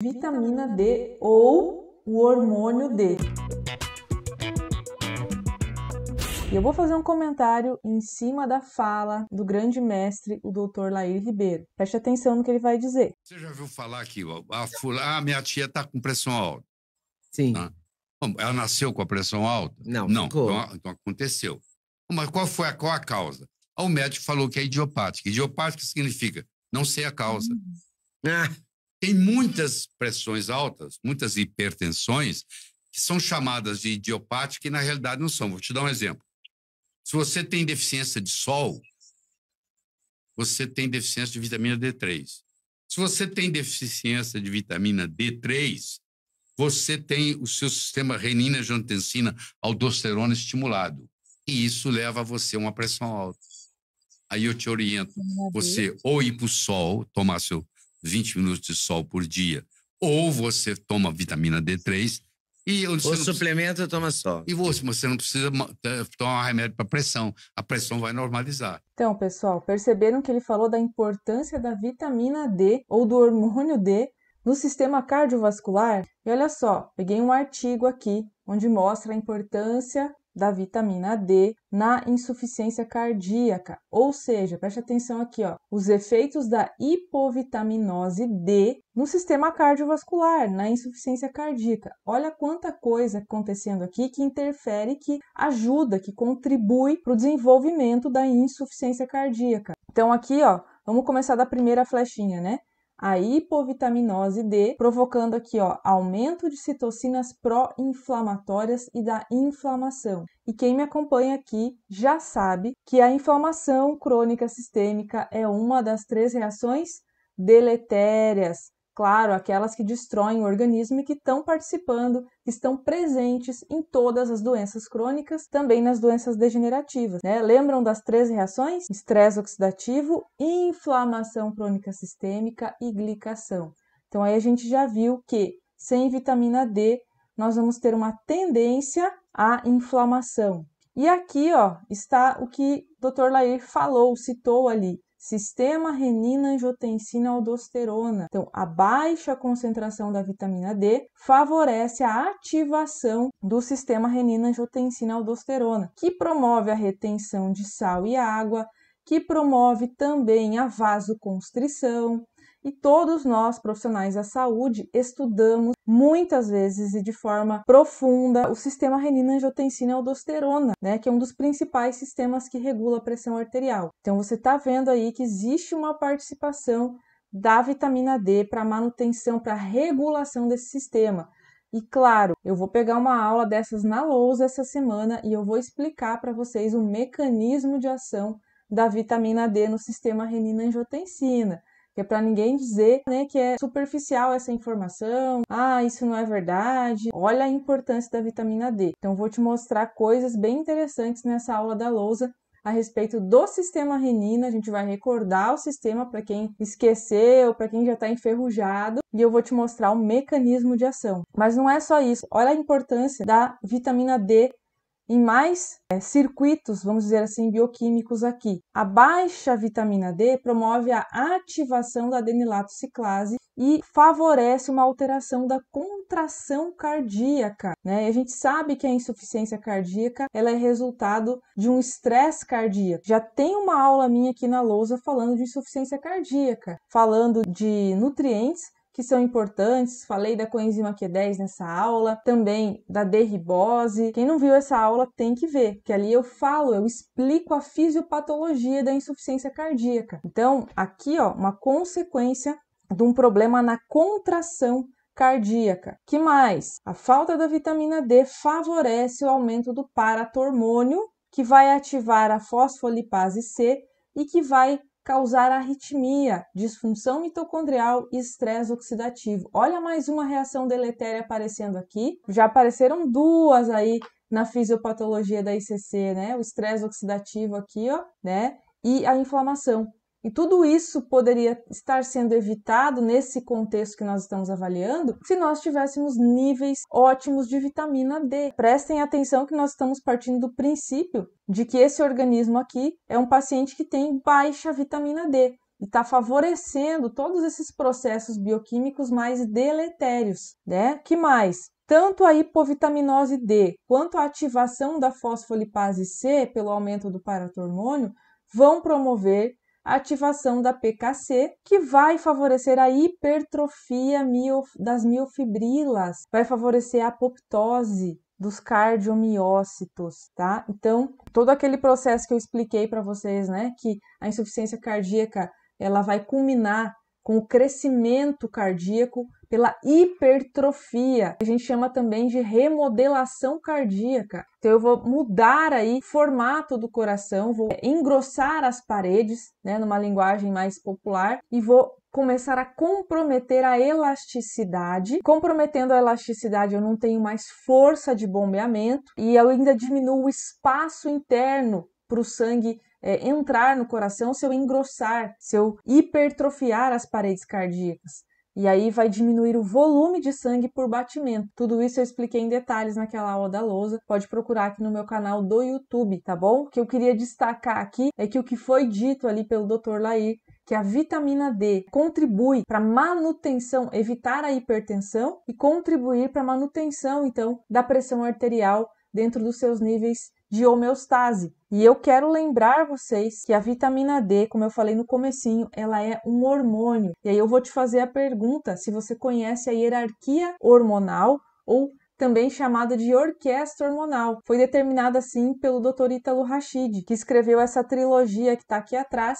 vitamina D ou o hormônio D. E eu vou fazer um comentário em cima da fala do grande mestre, o doutor Lair Ribeiro. Preste atenção no que ele vai dizer. Você já ouviu falar aqui, a, fula, ah, minha tia está com pressão alta. Sim. Ela nasceu com a pressão alta? Não. Não, então, então, aconteceu. Mas qual foi a, qual a causa? Ah, o médico falou que é idiopática. Idiopática significa não sei a causa. Hum. Ah. Tem muitas pressões altas, muitas hipertensões, que são chamadas de idiopática e na realidade não são. Vou te dar um exemplo. Se você tem deficiência de sol, você tem deficiência de vitamina D3. Se você tem deficiência de vitamina D3, você tem o seu sistema renina, angiotensina, aldosterona estimulado. E isso leva a você a uma pressão alta. Aí eu te oriento, você ou ir para o sol, tomar seu 20 minutos de sol por dia. Ou você toma vitamina D3 e... Ou suplemento precisa... toma sol. E você, você não precisa tomar remédio para pressão. A pressão vai normalizar. Então, pessoal, perceberam que ele falou da importância da vitamina D ou do hormônio D no sistema cardiovascular? E olha só, peguei um artigo aqui onde mostra a importância da vitamina D na insuficiência cardíaca. Ou seja, preste atenção aqui, ó, os efeitos da hipovitaminose D no sistema cardiovascular, na insuficiência cardíaca. Olha quanta coisa acontecendo aqui que interfere, que ajuda, que contribui para o desenvolvimento da insuficiência cardíaca. Então aqui, ó, vamos começar da primeira flechinha, né? a hipovitaminose D, provocando aqui ó, aumento de citocinas pró-inflamatórias e da inflamação. E quem me acompanha aqui já sabe que a inflamação crônica sistêmica é uma das três reações deletérias claro, aquelas que destroem o organismo e que estão participando, que estão presentes em todas as doenças crônicas, também nas doenças degenerativas. Né? Lembram das três reações? Estresse oxidativo, inflamação crônica sistêmica e glicação. Então aí a gente já viu que sem vitamina D nós vamos ter uma tendência à inflamação. E aqui ó, está o que o Dr. Lair falou, citou ali, sistema renina-angiotensina-aldosterona. Então, a baixa concentração da vitamina D favorece a ativação do sistema renina-angiotensina-aldosterona, que promove a retenção de sal e água, que promove também a vasoconstrição, e todos nós, profissionais da saúde, estudamos muitas vezes e de forma profunda o sistema renina-angiotensina-aldosterona, né, que é um dos principais sistemas que regula a pressão arterial. Então você está vendo aí que existe uma participação da vitamina D para manutenção, para regulação desse sistema. E claro, eu vou pegar uma aula dessas na lousa essa semana e eu vou explicar para vocês o mecanismo de ação da vitamina D no sistema renina-angiotensina. Que é para ninguém dizer né, que é superficial essa informação, ah, isso não é verdade. Olha a importância da vitamina D. Então, vou te mostrar coisas bem interessantes nessa aula da lousa a respeito do sistema renina. A gente vai recordar o sistema para quem esqueceu, para quem já está enferrujado, e eu vou te mostrar o mecanismo de ação. Mas não é só isso. Olha a importância da vitamina D em mais é, circuitos, vamos dizer assim, bioquímicos aqui. A baixa vitamina D promove a ativação da adenilato ciclase e favorece uma alteração da contração cardíaca. Né? E a gente sabe que a insuficiência cardíaca ela é resultado de um estresse cardíaco. Já tem uma aula minha aqui na lousa falando de insuficiência cardíaca, falando de nutrientes que são importantes. Falei da coenzima Q10 nessa aula, também da derribose. Quem não viu essa aula tem que ver, que ali eu falo, eu explico a fisiopatologia da insuficiência cardíaca. Então, aqui, ó, uma consequência de um problema na contração cardíaca. Que mais? A falta da vitamina D favorece o aumento do paratormônio, que vai ativar a fosfolipase C e que vai causar arritmia, disfunção mitocondrial e estresse oxidativo. Olha mais uma reação deletéria aparecendo aqui. Já apareceram duas aí na fisiopatologia da ICC, né? O estresse oxidativo aqui, ó, né? E a inflamação. E tudo isso poderia estar sendo evitado nesse contexto que nós estamos avaliando se nós tivéssemos níveis ótimos de vitamina D. Prestem atenção que nós estamos partindo do princípio de que esse organismo aqui é um paciente que tem baixa vitamina D e está favorecendo todos esses processos bioquímicos mais deletérios, né? Que mais? Tanto a hipovitaminose D quanto a ativação da fosfolipase C pelo aumento do paratormônio vão promover ativação da PKC, que vai favorecer a hipertrofia das miofibrilas, vai favorecer a apoptose dos cardiomiócitos, tá? Então, todo aquele processo que eu expliquei para vocês, né, que a insuficiência cardíaca, ela vai culminar com o crescimento cardíaco pela hipertrofia. A gente chama também de remodelação cardíaca. Então eu vou mudar aí o formato do coração, vou engrossar as paredes, né, numa linguagem mais popular, e vou começar a comprometer a elasticidade. Comprometendo a elasticidade, eu não tenho mais força de bombeamento e eu ainda diminuo o espaço interno para o sangue é, entrar no coração se eu engrossar, se eu hipertrofiar as paredes cardíacas. E aí vai diminuir o volume de sangue por batimento. Tudo isso eu expliquei em detalhes naquela aula da lousa. Pode procurar aqui no meu canal do YouTube, tá bom? O que eu queria destacar aqui é que o que foi dito ali pelo Dr. Lair que a vitamina D contribui para manutenção, evitar a hipertensão e contribuir para manutenção então da pressão arterial dentro dos seus níveis de homeostase. E eu quero lembrar vocês que a vitamina D, como eu falei no comecinho, ela é um hormônio. E aí eu vou te fazer a pergunta se você conhece a hierarquia hormonal ou também chamada de orquestra hormonal. Foi determinada assim pelo Dr. Ítalo Rachid, que escreveu essa trilogia que está aqui atrás,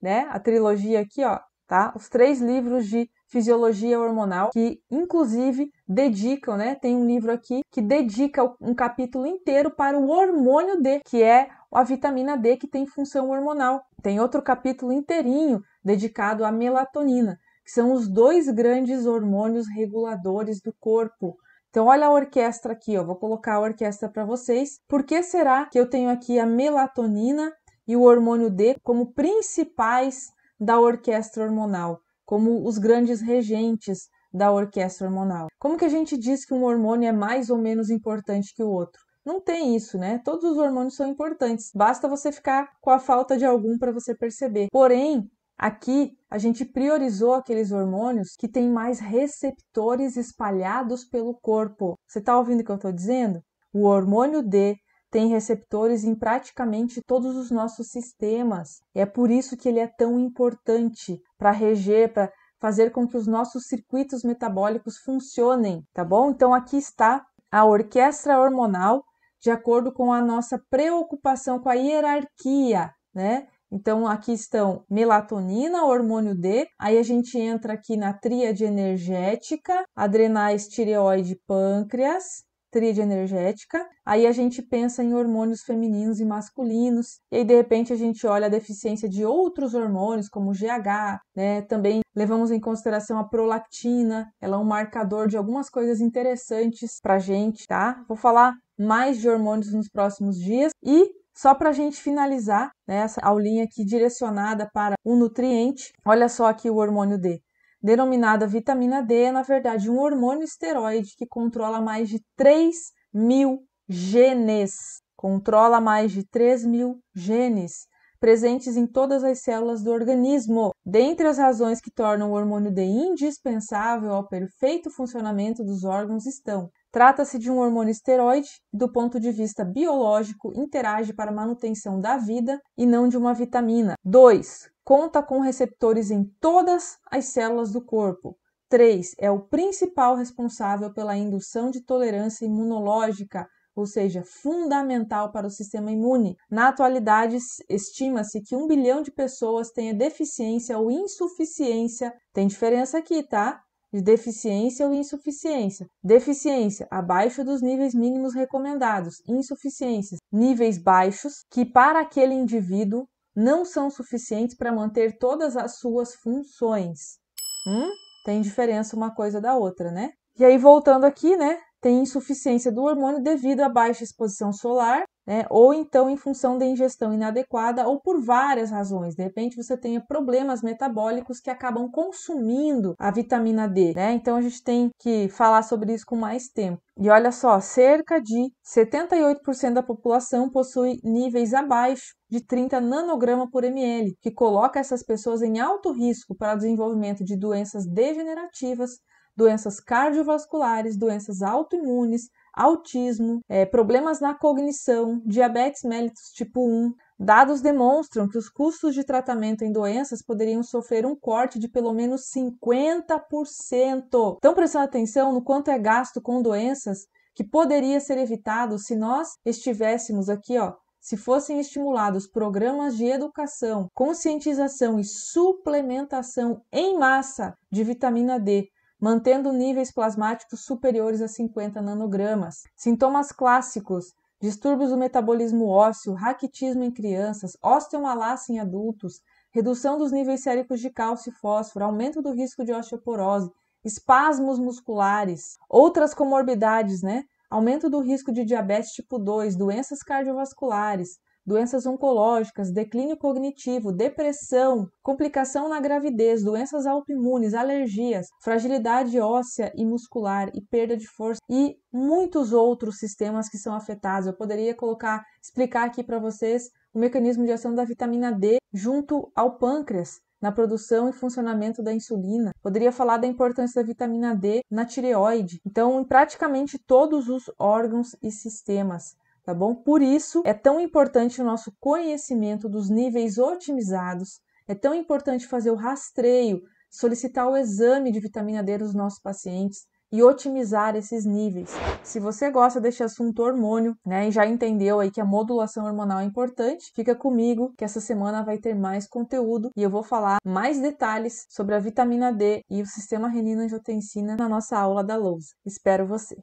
né? A trilogia aqui, ó, tá? Os três livros de fisiologia hormonal que inclusive dedicam, né? Tem um livro aqui que dedica um capítulo inteiro para o hormônio D, que é a vitamina D, que tem função hormonal. Tem outro capítulo inteirinho dedicado à melatonina, que são os dois grandes hormônios reguladores do corpo. Então, olha a orquestra aqui, ó. vou colocar a orquestra para vocês. Por que será que eu tenho aqui a melatonina e o hormônio D como principais da orquestra hormonal, como os grandes regentes da orquestra hormonal? Como que a gente diz que um hormônio é mais ou menos importante que o outro? Não tem isso, né? Todos os hormônios são importantes. Basta você ficar com a falta de algum para você perceber. Porém, Aqui a gente priorizou aqueles hormônios que têm mais receptores espalhados pelo corpo. Você está ouvindo o que eu estou dizendo? O hormônio D tem receptores em praticamente todos os nossos sistemas. É por isso que ele é tão importante para reger, para fazer com que os nossos circuitos metabólicos funcionem, tá bom? Então aqui está a orquestra hormonal de acordo com a nossa preocupação com a hierarquia, né? Então, aqui estão melatonina, hormônio D. Aí a gente entra aqui na tríade energética, adrenais, tireoide, pâncreas, tríade energética. Aí a gente pensa em hormônios femininos e masculinos. E aí, de repente, a gente olha a deficiência de outros hormônios, como GH, né? Também levamos em consideração a prolactina. Ela é um marcador de algumas coisas interessantes pra gente, tá? Vou falar mais de hormônios nos próximos dias e só para a gente finalizar né, essa aulinha aqui direcionada para o um nutriente, olha só aqui o hormônio D. Denominada vitamina D, é na verdade um hormônio esteroide que controla mais de 3 mil genes. Controla mais de 3 mil genes presentes em todas as células do organismo. Dentre as razões que tornam o hormônio D indispensável ao perfeito funcionamento dos órgãos estão Trata-se de um hormônio esteroide, do ponto de vista biológico, interage para manutenção da vida e não de uma vitamina. 2. Conta com receptores em todas as células do corpo. 3. É o principal responsável pela indução de tolerância imunológica, ou seja, fundamental para o sistema imune. Na atualidade, estima-se que um bilhão de pessoas tenha deficiência ou insuficiência, tem diferença aqui, tá? de deficiência ou insuficiência. Deficiência abaixo dos níveis mínimos recomendados, insuficiências níveis baixos que para aquele indivíduo não são suficientes para manter todas as suas funções. Hum? Tem diferença uma coisa da outra, né? E aí voltando aqui, né? Tem insuficiência do hormônio devido à baixa exposição solar né? ou então em função da ingestão inadequada, ou por várias razões. De repente você tenha problemas metabólicos que acabam consumindo a vitamina D, né? Então a gente tem que falar sobre isso com mais tempo. E olha só, cerca de 78% da população possui níveis abaixo de 30 nanograma por ml, que coloca essas pessoas em alto risco para o desenvolvimento de doenças degenerativas, doenças cardiovasculares, doenças autoimunes, autismo, é, problemas na cognição, diabetes mellitus tipo 1. Dados demonstram que os custos de tratamento em doenças poderiam sofrer um corte de pelo menos 50%. Então, prestando atenção no quanto é gasto com doenças que poderia ser evitado se nós estivéssemos aqui, ó, se fossem estimulados programas de educação, conscientização e suplementação em massa de vitamina D, mantendo níveis plasmáticos superiores a 50 nanogramas. Sintomas clássicos: distúrbios do metabolismo ósseo, raquitismo em crianças, osteomalácia em adultos, redução dos níveis séricos de cálcio e fósforo, aumento do risco de osteoporose, espasmos musculares, outras comorbidades, né? Aumento do risco de diabetes tipo 2, doenças cardiovasculares, doenças oncológicas, declínio cognitivo, depressão, complicação na gravidez, doenças autoimunes, alergias, fragilidade óssea e muscular e perda de força e muitos outros sistemas que são afetados. Eu poderia colocar, explicar aqui para vocês o mecanismo de ação da vitamina D junto ao pâncreas, na produção e funcionamento da insulina. Poderia falar da importância da vitamina D na tireoide. Então, em praticamente todos os órgãos e sistemas tá bom? Por isso é tão importante o nosso conhecimento dos níveis otimizados, é tão importante fazer o rastreio, solicitar o exame de vitamina D dos nossos pacientes e otimizar esses níveis. Se você gosta deste assunto hormônio, né, e já entendeu aí que a modulação hormonal é importante, fica comigo que essa semana vai ter mais conteúdo e eu vou falar mais detalhes sobre a vitamina D e o sistema renina-angiotensina na nossa aula da Lousa. Espero você.